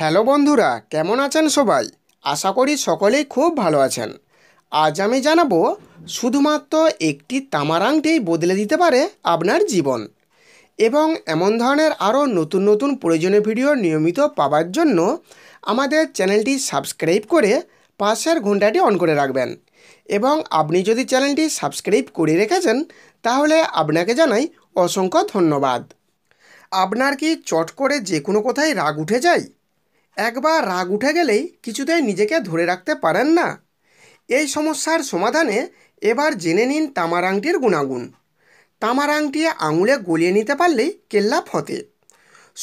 hello বন্ধুরা কেমন আছেন সবাই আশা করি সকলেই খুব ভালো আছেন আজ আমি জানাবো শুধুমাত্র একটি তামার আংটি বদলে দিতে পারে আপনার জীবন এবং এমন ধরনের আরও নতুন নতুন প্রয়োজনীয় ভিডিও নিয়মিত পাবার জন্য আমাদের চ্যানেলটি সাবস্ক্রাইব করে পাশের ঘন্টাটি অন করে রাখবেন এবং আপনি যদি চ্যানেলটি সাবস্ক্রাইব করে রেখেছেন তাহলে আপনাকে জানাই অসংখ্য ধন্যবাদ আপনার কি চট করে যে কোনো কোথায় রাগ উঠে যায় একবার রাগ উঠে গেলেই কিছুতেই নিজেকে ধরে রাখতে পারেন না এই সমস্যার সমাধানে এবার জেনে নিন তামার আংটির গুণাগুণ তামার আংটি আঙুলে গলিয়ে নিতে পারলেই কেল্লা ফতে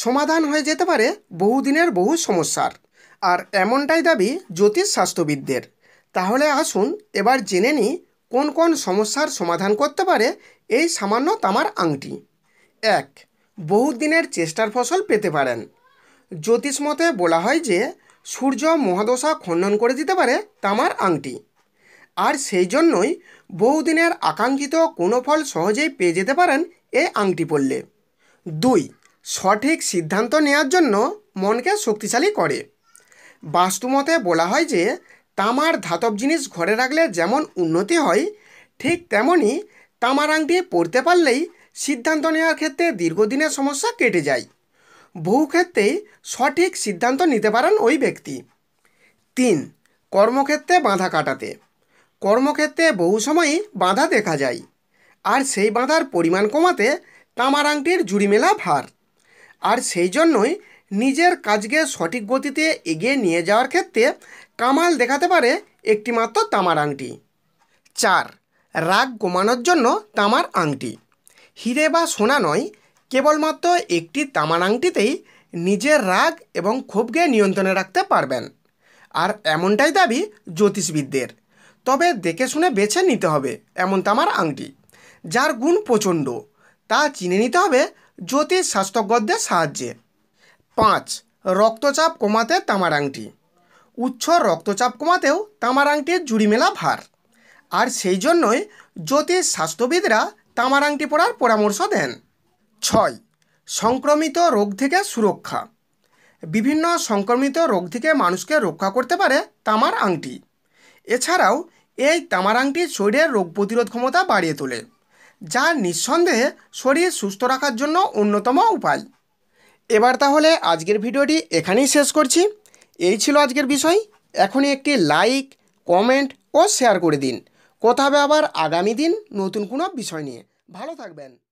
সমাধান হয়ে যেতে পারে বহুদিনের বহু সমস্যার আর এমনটাই দাবি জ্যোতিষ স্বাস্থ্যবিদদের তাহলে আসুন এবার জেনে নিই কোন কোন সমস্যার সমাধান করতে পারে এই সামান্য তামার আংটি এক বহুদিনের চেষ্টার ফসল পেতে পারেন জ্যোতিষমতে বলা হয় যে সূর্য মহাদশা খণ্ডন করে দিতে পারে তামার আংটি আর সেই জন্যই বহুদিনের আকাঙ্ক্ষিত কোনো ফল সহজেই পেয়ে যেতে পারেন এ আংটি পরলে দুই সঠিক সিদ্ধান্ত নেওয়ার জন্য মনকে শক্তিশালী করে বাস্তুমতে বলা হয় যে তামার ধাতব জিনিস ঘরে রাখলে যেমন উন্নতি হয় ঠিক তেমনই তামার আংটি পরতে পারলেই সিদ্ধান্ত নেওয়ার ক্ষেত্রে দীর্ঘদিনের সমস্যা কেটে যায় বহু ক্ষেত্রেই সঠিক সিদ্ধান্ত নিতে পারেন ওই ব্যক্তি তিন কর্মক্ষেত্রে বাঁধা কাটাতে কর্মক্ষেত্রে বহু সময়ই বাঁধা দেখা যায় আর সেই বাঁধার পরিমাণ কমাতে তামার আংটির জুড়ি মেলা ভার আর সেই জন্যই নিজের কাজকে সঠিক গতিতে এগিয়ে নিয়ে যাওয়ার ক্ষেত্রে কামাল দেখাতে পারে একটিমাত্র তামার আংটি চার রাগ কমানোর জন্য তামার আংটি হিরে বা সোনা নয় কেবলমাত্র একটি তামার আংটিতেই নিজের রাগ এবং ক্ষোভকে নিয়ন্ত্রণে রাখতে পারবেন আর এমনটাই দাবি জ্যোতিষবিদদের তবে দেখে শুনে বেছে নিতে হবে এমন তামার আংটি যার গুণ প্রচণ্ড তা চিনে নিতে হবে জ্যোতিষ স্বাস্থ্যজ্ঞদের সাহায্যে পাঁচ রক্তচাপ কমাতে তামার আংটি উচ্চ রক্তচাপ কমাতেও তামার আংটির জুড়িমেলা ভার আর সেই জন্যই জ্যোতিষ স্বাস্থ্যবিদরা তামার আংটি পরার পরামর্শ দেন ছয় সংক্রমিত রোগ থেকে সুরক্ষা বিভিন্ন সংক্রমিত রোগ থেকে মানুষকে রক্ষা করতে পারে তামার আংটি এছাড়াও এই তামার আংটি শরীরের রোগ প্রতিরোধ ক্ষমতা বাড়িয়ে তোলে যা নিঃসন্দেহে শরীর সুস্থ রাখার জন্য অন্যতম উপায় এবার তাহলে আজকের ভিডিওটি এখানেই শেষ করছি এই ছিল আজকের বিষয় এখনই একটি লাইক কমেন্ট ও শেয়ার করে দিন কথা হবে আবার আগামী দিন নতুন কোনো বিষয় নিয়ে ভালো থাকবেন